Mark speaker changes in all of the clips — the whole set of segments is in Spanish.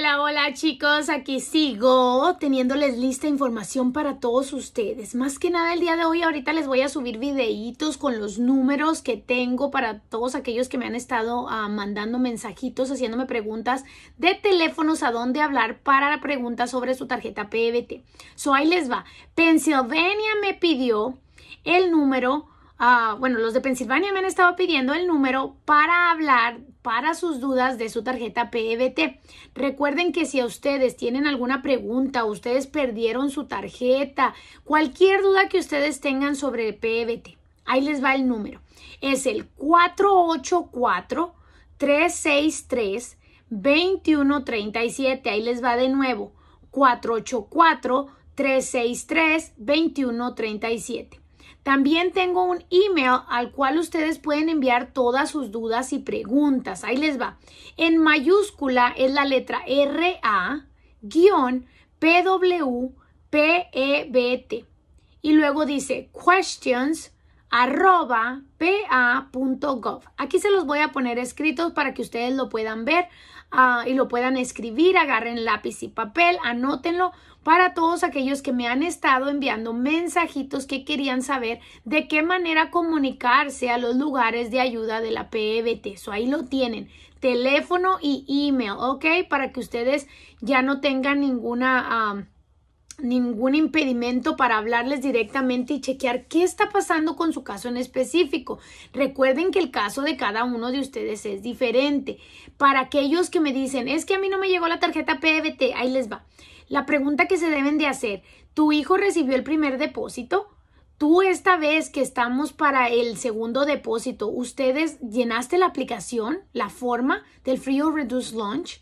Speaker 1: hola, hola chicos, aquí sigo teniéndoles lista información para todos ustedes. Más que nada el día de hoy ahorita les voy a subir videitos con los números que tengo para todos aquellos que me han estado ah, mandando mensajitos, haciéndome preguntas de teléfonos a dónde hablar para preguntas sobre su tarjeta PBT. E so ahí les va. Pennsylvania me pidió el número Ah, bueno, los de Pensilvania me han estado pidiendo el número para hablar para sus dudas de su tarjeta PVT. E Recuerden que si a ustedes tienen alguna pregunta, ustedes perdieron su tarjeta, cualquier duda que ustedes tengan sobre PVT, e ahí les va el número. Es el 484 363 2137. Ahí les va de nuevo. 484 363 2137. También tengo un email al cual ustedes pueden enviar todas sus dudas y preguntas. Ahí les va. En mayúscula es la letra R-A-P-W-P-E-B-T. Y luego dice questions arroba pa.gov. Aquí se los voy a poner escritos para que ustedes lo puedan ver ah, y lo puedan escribir, agarren lápiz y papel, anótenlo para todos aquellos que me han estado enviando mensajitos que querían saber de qué manera comunicarse a los lugares de ayuda de la PEBT. So, ahí lo tienen, teléfono y email, ¿ok? Para que ustedes ya no tengan ninguna ningún impedimento para hablarles directamente y chequear qué está pasando con su caso en específico. Recuerden que el caso de cada uno de ustedes es diferente. Para aquellos que me dicen, es que a mí no me llegó la tarjeta PBT, ahí les va. La pregunta que se deben de hacer, ¿tu hijo recibió el primer depósito? Tú esta vez que estamos para el segundo depósito, ¿ustedes llenaste la aplicación, la forma del Free or Reduced Launch?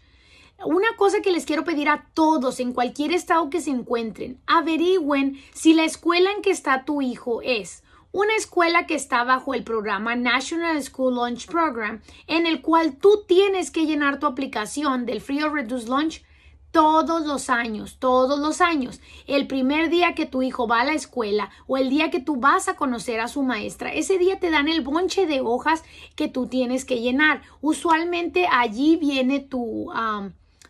Speaker 1: Una cosa que les quiero pedir a todos en cualquier estado que se encuentren, averigüen si la escuela en que está tu hijo es una escuela que está bajo el programa National School Lunch Program, en el cual tú tienes que llenar tu aplicación del Free or Reduced Lunch todos los años, todos los años. El primer día que tu hijo va a la escuela o el día que tú vas a conocer a su maestra, ese día te dan el bonche de hojas que tú tienes que llenar. Usualmente allí viene tu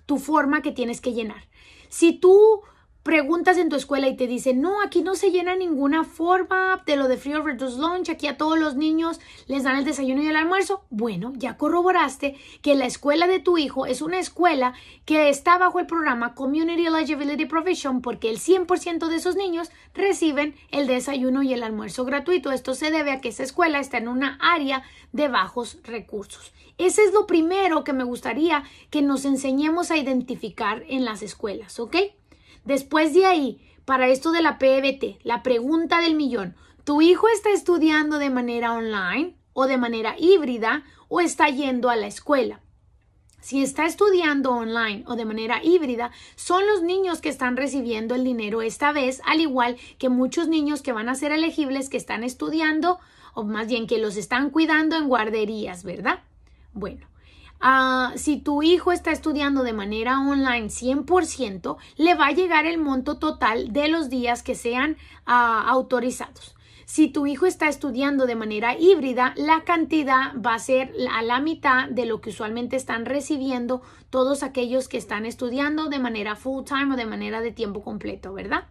Speaker 1: tu forma que tienes que llenar. Si tú preguntas en tu escuela y te dicen, no, aquí no se llena ninguna forma de lo de Free or Reduced Lunch, aquí a todos los niños les dan el desayuno y el almuerzo. Bueno, ya corroboraste que la escuela de tu hijo es una escuela que está bajo el programa Community Eligibility Provision porque el 100% de esos niños reciben el desayuno y el almuerzo gratuito. Esto se debe a que esa escuela está en una área de bajos recursos. Ese es lo primero que me gustaría que nos enseñemos a identificar en las escuelas, ¿ok? Después de ahí, para esto de la PBT, e la pregunta del millón, ¿tu hijo está estudiando de manera online o de manera híbrida o está yendo a la escuela? Si está estudiando online o de manera híbrida, son los niños que están recibiendo el dinero esta vez, al igual que muchos niños que van a ser elegibles que están estudiando o más bien que los están cuidando en guarderías, ¿verdad? Bueno, Ah, si tu hijo está estudiando de manera online 100%, le va a llegar el monto total de los días que sean ah, autorizados. Si tu hijo está estudiando de manera híbrida, la cantidad va a ser a la mitad de lo que usualmente están recibiendo todos aquellos que están estudiando de manera full time o de manera de tiempo completo, ¿verdad?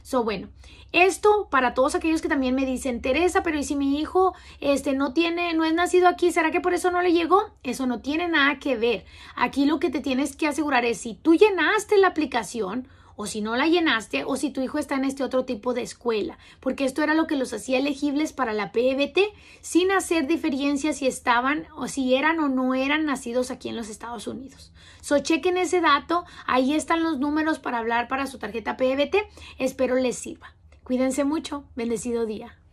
Speaker 1: So, bueno, esto para todos aquellos que también me dicen, Teresa, pero ¿y si mi hijo este, no tiene, no es nacido aquí, será que por eso no le llegó? Eso no tiene nada que ver. Aquí lo que te tienes que asegurar es si tú llenaste la aplicación, o si no la llenaste, o si tu hijo está en este otro tipo de escuela, porque esto era lo que los hacía elegibles para la PBT, e sin hacer diferencia si estaban o si eran o no eran nacidos aquí en los Estados Unidos. So, chequen ese dato, ahí están los números para hablar para su tarjeta PBT, e espero les sirva. Cuídense mucho, bendecido día.